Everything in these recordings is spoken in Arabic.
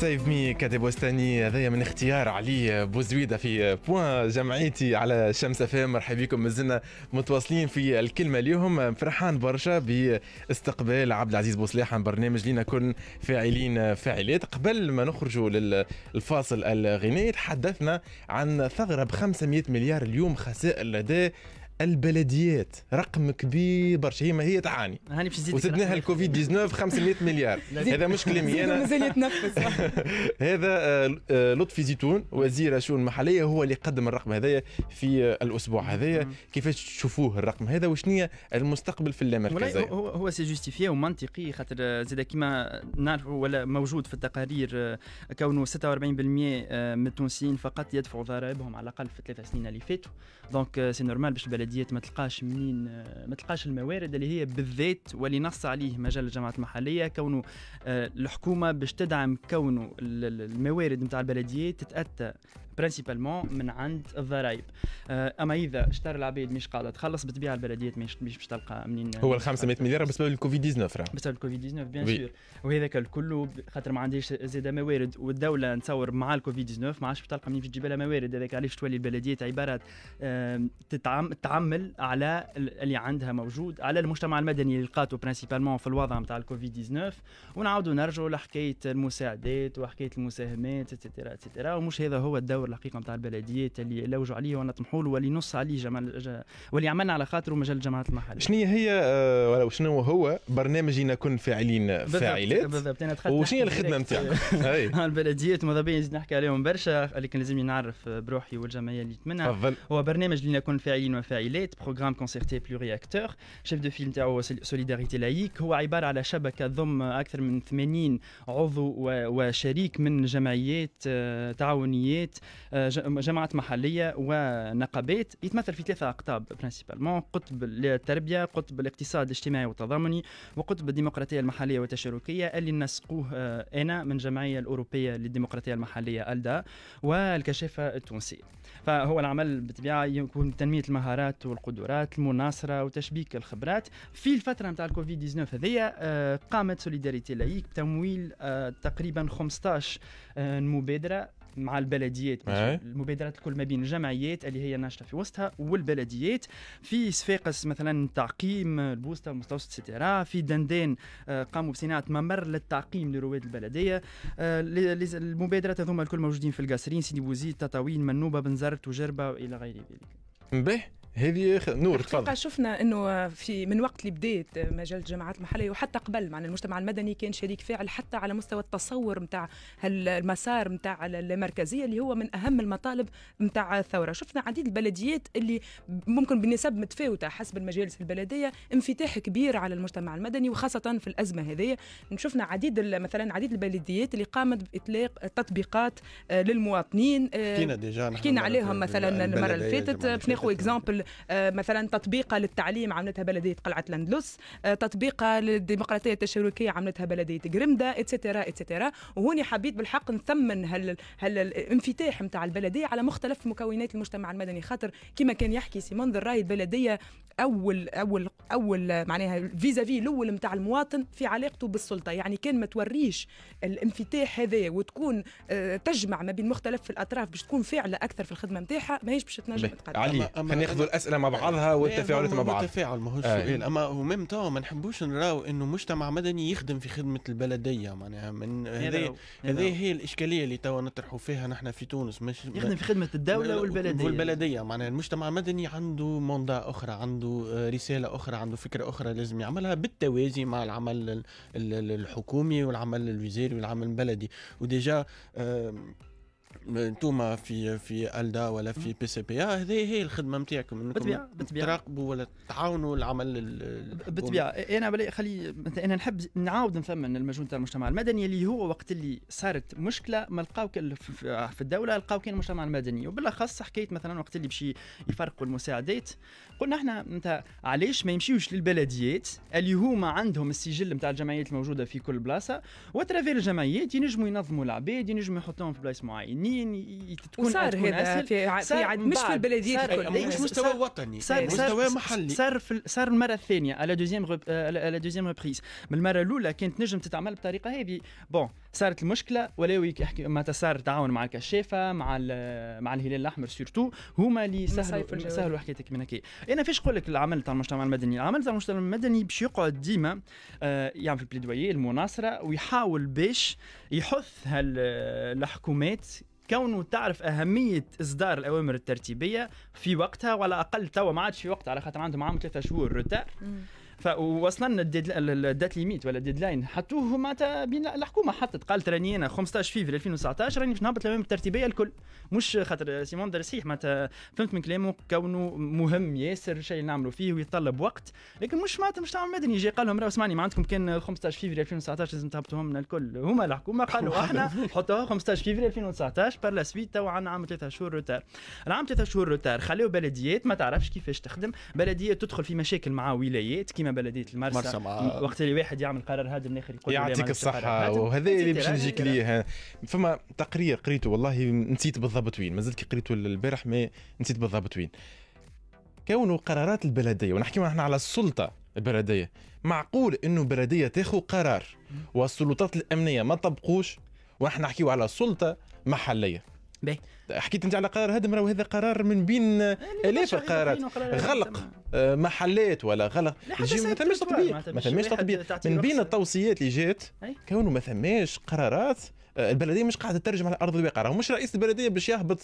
سيف مي وستاني هذايا من اختيار علي بوزويده في بوان جمعيتي على شمس فام مرحبا بكم مازلنا متواصلين في الكلمه اليوم فرحان برشا باستقبال عبد العزيز بوصلاح عن برنامج لينا كن فاعلين فاعلات قبل ما نخرجوا للفاصل الغنائي تحدثنا عن ثغره ب 500 مليار اليوم خسائر لدى البلديات رقم كبير برشا هي ما هي تعاني هاني باش نزيد وزدناها الكوفيد 19 500 مليار هذا مش كلامي انا مازال يتنفس هذا آه، آه، لطفي زيتون وزير الشؤون المحليه هو اللي قدم الرقم هذايا في آه، الاسبوع هذايا كيفاش تشوفوه الرقم هذا وشنو هي المستقبل في اللامركزيه هو هو سي جوستيفي ومنطقي خاطر زاد كيما نعرفوا ولا موجود في التقارير كونه 46% من التونسيين فقط يدفعوا ضرائبهم على الاقل في ثلاث سنين اللي فاتوا دونك سي نورمال باش البلد البلديات ما تلقاش منين آه، ما تلقاش الموارد اللي هي بالذات واللي نص عليه مجال الجامعات المحليه كونه آه، الحكومه باش تدعم كونه الموارد نتاع البلديات تتاتى برانسيبالمون من عند الضرايب آه، اما اذا اشترى العباد مش قاعده تخلص بتبيع البلديات مش باش تلقى منين هو ال 500 مليار بسبب الكوفيد 19 راه بسبب الكوفيد 19 بيان سور وهذاك الكل خاطر ما عندهاش زاده موارد والدوله نتصور مع الكوفيد 19 ما عادش بتلقى منين تجيب لها موارد هذاك علاش تولي البلديات عباره تتعمل على اللي عندها موجود على المجتمع المدني اللي لقاته برانسيبالمون في الوضع نتاع الكوفيد 19 ونعاودوا نرجعوا لحكايه المساعدات وحكايه المساهمات اتسيتيرا اتسيتيرا ومش هذا هو الدور الحقيقه نتاع البلديات اللي لوجوا عليه ونطمحوا له واللي نص عليه جمال واللي عملنا على خاطره مجال الجماعات المحليه. شنو هي آه، ولا شنو هو برنامج نكون فاعلين فاعلات بالضبط انا دخلت وشنو هي الخدمه نتاعك؟ البلديات ماذا بيا نزيد نحكي عليهم برشا لكن لازمني نعرف بروحي والجمعيه اللي تفضل هو برنامج لنكون فاعلين وفاعلات بروغرام كونسيرتي بلوري اكتور شيف دو فيلم نتاعو سوليداريتي لايك هو عباره على شبكه تضم اكثر من 80 عضو وشريك من جمعيات آه، تعاونيات آه، جامعات محليه ونقابات يتمثل في ثلاثه اقطاب برينسيبالمون قطب التربيه قطب الاقتصاد الاجتماعي والتضامني وقطب الديمقراطيه المحليه والتشاركيه اللي نسقوه آه، انا من الجمعيه الاوروبيه للديمقراطيه المحليه الدا والكشافه التونسيه فهو العمل بالطبيعه يكون تنميه المهارات والقدرات المناصره وتشبيك الخبرات في الفتره نتاع الكوفيد 19 هذيا آه، قامت سوليداريتي لايك بتمويل تقريبا 15 مبادره مع البلديات آه. المبادرات الكل ما بين الجمعيات اللي هي ناشطه في وسطها والبلديات في صفاقس مثلا تعقيم البوسته المستوسط ستيرا في دندان آه، قاموا بصناعه ممر للتعقيم لرواد البلديه آه، المبادرات هذوما الكل موجودين في القاسرين سيدي بوزيد تطاوين منوبه بنزرت وجربه الى غير ذلك. هذه خ... نور تفضل شفنا انه في من وقت اللي بدات مجال الجامعات المحليه وحتى قبل معنا المجتمع المدني كان شريك فاعل حتى على مستوى التصور نتاع المسار نتاع المركزيه اللي هو من اهم المطالب نتاع الثوره شفنا عديد البلديات اللي ممكن بنسب متفاوته حسب المجالس البلديه انفتاح كبير على المجتمع المدني وخاصه في الازمه هذه شفنا عديد مثلا عديد البلديات اللي قامت باطلاق تطبيقات آه، للمواطنين آه، حكينا ديجا حكينا عليهم مثلا المره اللي فاتت باش ناخذ اكزامبل آه، مثلا تطبيقه للتعليم عملتها بلديه قلعه لندلس آه، تطبيقه للديمقراطيه التشاركيه عملتها بلديه جرمده اتسترا اتسترا وهوني حبيت بالحق نثمن هال هال الانفتاح نتاع البلديه على مختلف مكونات المجتمع المدني خاطر كما كان يحكي سيمون راي البلديه اول اول اول معناها فيزافي الاول نتاع المواطن في علاقته بالسلطه يعني كان ما توريش الانفتاح هذا وتكون آه، تجمع ما بين مختلف الاطراف باش تكون فاعله اكثر في الخدمه نتاعها ماهيش باش تنجم تقدم علي خلينا ناخذوا الاسئله مع بعضها والتفاعلات مع بعض التفاعل ماهوش آه. سؤال اما ومام تو ما نحبوش نراو انه مجتمع مدني يخدم في خدمه البلديه معناها من هذه هي الاشكاليه اللي توا نطرحوا فيها نحن في تونس مش يخدم في خدمه الدوله والبلديه والبلديه معناها المجتمع المدني عنده موندا اخرى عنده عنده آه، رسالة أخرى عنده فكرة أخرى لازم يعملها بالتوازي مع العمل الحكومي والعمل الوزاري والعمل البلدي وديجا انتوما في في الدا ولا في بي سي بي ا هذه هي الخدمه نتاعكم انكم تراقبوا ولا تعاونوا العمل بالطبيعه انا بلي خلي انا نحب نعاود نثمن المجهود تاع المجتمع المدني اللي هو وقت اللي صارت مشكله ما لقاو في الدوله لقاو كان المجتمع المدني وبالاخص حكايه مثلا وقت اللي باش يفرقوا المساعدات قلنا احنا انت علاش ما يمشيوش للبلديات اللي هما عندهم السجل نتاع الجمعيات الموجوده في كل بلاصه وترافير الجمعيات ينجموا ينظموا العباد ينجموا يحطوهم في بلايص معينه فنيا تكون وصار هذا في, في عد مش في البلدية الكل مش مستوى وطني صار يعني مستوى محلي صار صار المرة الثانية على دوزيام آه، على دوزيام ريبريز من المرة الأولى كانت نجم تتعمل بالطريقة هذه بون صارت المشكلة يحكي ما صار تعاون مع الكشافة مع مع الهلال الأحمر سورتو هما اللي سهلوا سهلوا حكايتك من هكا أنا فاش نقول لك العمل تاع المجتمع المدني العمل تاع المجتمع المدني باش يقعد ديما آه، يعمل في البليدويي المناصرة ويحاول باش يحث الحكومات كونه تعرف اهميه اصدار الاوامر الترتيبيه في وقتها وعلى اقل توا ما عادش في وقت على خاطر عندهم عام ثلاثة شهور روتار فواصلنا الدات ليميت ولا الديدلاين حطوه معناتها بين الحكومه حطت قالت راني انا 15 فيفري 2019 راني باش نهبط الامام الترتيبيه الكل مش خاطر سيمون دار صحيح معناتها فهمت من كلامه كونه مهم ياسر شيء نعملوا فيه ويتطلب وقت لكن مش معناتها مش تعمل مدني يجي قال لهم راه اسمعني ما عندكم كان 15 فيفري 2019 لازم تهبطوهم لنا الكل هما الحكومه قالوا احنا حطوها 15 فيفري 2019 بار لا سويت تو عندنا عام ثلاثة شهور روتار العام ثلاثة شهور روتار خليو بلديات ما تعرفش كيفاش تخدم بلديات تدخل في مشاكل مع ولايات كيما بلديه المرسى وقت اللي واحد يعمل قرار من الاخر يقول يعطيك الصحه وهذا اللي باش نجيك ليه فما تقرير قريته والله نسيت بالضبط وين مازلت كي قريته البارح ما نسيت بالضبط وين كونه قرارات البلديه ونحكي احنا على السلطه البلديه معقول انه بلديه تاخذ قرار والسلطات الامنيه ما طبقوش ونحن نحكيو على سلطه محليه بي. حكيت انت على قرار هدم راه هذا قرار من بين آه، الاف القرارات غلق آه، محلات ولا غلق ما ثماش تطبيق ما ثماش تطبيق من بين التوصيات اللي جات كونه ما ثماش قرارات آه، البلديه مش قاعده تترجم على ارض الواقع مش رئيس البلديه باش يهبط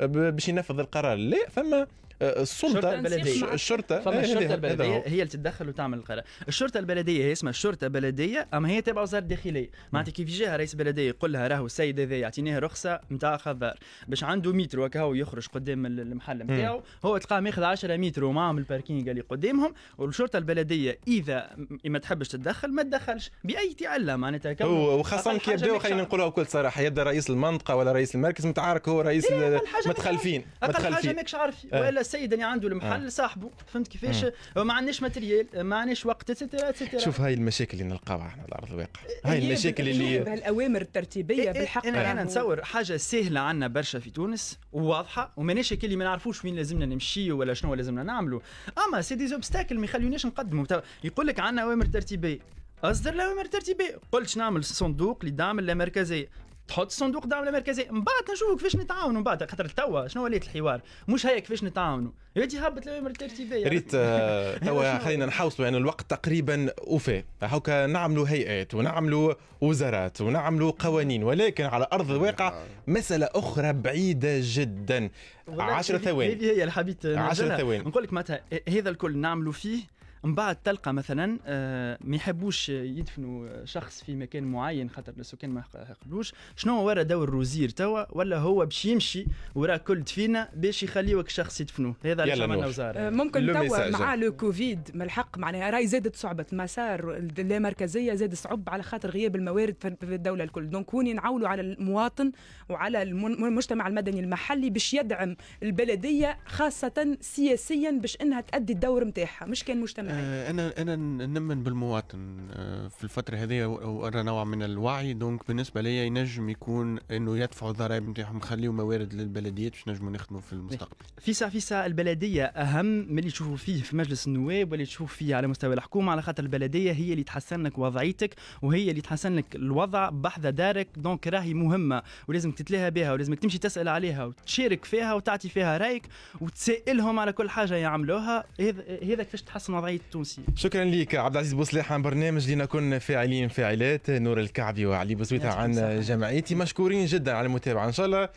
باش ينفذ القرار لا فما السلطه البلديه الشرطه فما إيه، الشرطه البلديه هي اللي تتدخل وتعمل القرار الشرطه البلديه هي اسمها الشرطه البلديه اما هي تابعه وزاره الداخليه معناتها كيف يجيها رئيس بلديه يقول لها راهو السيد هذا يعطيناه رخصه نتاع خضار باش عنده متر هو يخرج قدام المحل نتاعو هو تلقاه ماخذ 10 متر ومعهم الباركينغ اللي قدامهم والشرطه البلديه اذا ما تحبش تتدخل ما تدخلش باي علة معناتها وخاصه كي يبداو خلينا نقولها بكل صراحه يبدا رئيس المنطقه ولا رئيس المركز متعارك هو رئيس متخلفين متخلفين اقل حاجه ماكش عارف آه. ولا السيد اللي عنده المحل آه. صاحبه فهمت كيفاش ما عندناش ماتريال ما عندناش وقت اتسترا اتسترا شوف هاي المشاكل اللي نلقاوها احنا على ارض الواقع إيه، هاي إيه، المشاكل اللي الاوامر الترتيبيه إيه، بالحق انا, أنا يعني. نتصور حاجه سهله عندنا برشا في تونس وواضحه وماناش اللي ما نعرفوش وين لازمنا نمشي ولا شنو لازمنا نعملوا اما سي دي زوبستاكل ما يخليوناش نقدموا يقول لك عندنا اوامر ترتيبيه اصدر الاوامر الترتيبيه قلت نعمل صندوق لدعم اللامركزيه تحط الصندوق دعم المركزي من بعد نشوفوا كيفاش نتعاونوا من بعد خاطر توا شنو وليت الحوار مش هيا كيفاش نتعاونوا يا جي هبط الامر الترتيبيه ريت آه، توا خلينا نحوصوا يعني الوقت تقريبا وفى هاكا نعملوا هيئات ونعملوا وزارات ونعملوا قوانين ولكن على ارض الواقع مساله اخرى بعيده جدا 10 ثواني هذه هي الحبيت 10 ثواني نقول لك معناتها هذا الكل نعملوا فيه من بعد تلقى مثلا آه، ما يحبوش يدفنوا شخص في مكان معين خاطر السكان ما يقبلوش شنو هو دور الوزير توا ولا هو باش يمشي وراء كل دفينه باش يخليوك شخص يدفنوه هذا اللي عملنا وزاره ممكن توا مع لو كوفيد ما الحق معناها راي زادت صعبه مسار اللامركزيه زاد صعب على خاطر غياب الموارد في الدوله الكل دونك هوني نعولوا على المواطن وعلى المجتمع المدني المحلي باش يدعم البلديه خاصه سياسيا باش انها تأدي الدور نتاعها مش كان مجتمع آه، انا انا نمن بالمواطن آه، في الفتره هذه ورا نوع من الوعي دونك بالنسبه ليا ينجم يكون انه يدفعوا الضرائب نتاعهم يخليوا موارد للبلديات باش نجموا نخدموا في المستقبل. في ساعه في ساعه البلديه اهم من اللي تشوفوا فيه في مجلس النواب واللي تشوفوا فيه على مستوى الحكومه على خاطر البلديه هي اللي تحسن لك وضعيتك وهي اللي تحسن لك الوضع بحذا دارك دونك راهي مهمه ولازم تتلاها بها ولازمك تمشي تسال عليها وتشارك فيها وتعطي فيها رايك وتسائلهم على كل حاجه يعملوها هذا كيفاش تحسن وضعيتك التونسي شكرا لك عبد العزيز بوصلاح عن برنامج لنكن فاعلين فاعلات نور الكعبي وعلي بوسويتا نعم، عن جمعيتي مشكورين جدا على المتابعة إن شاء الله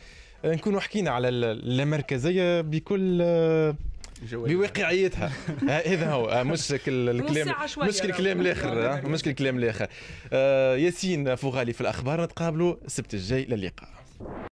نكونوا حكينا على المركزية بكل بواقعيتها هذا هو مش الكلام مش يعني. الكلام الاخر مش الكلام الاخر آه، ياسين فوغالي في الاخبار نتقابلوا السبت الجاي للقاء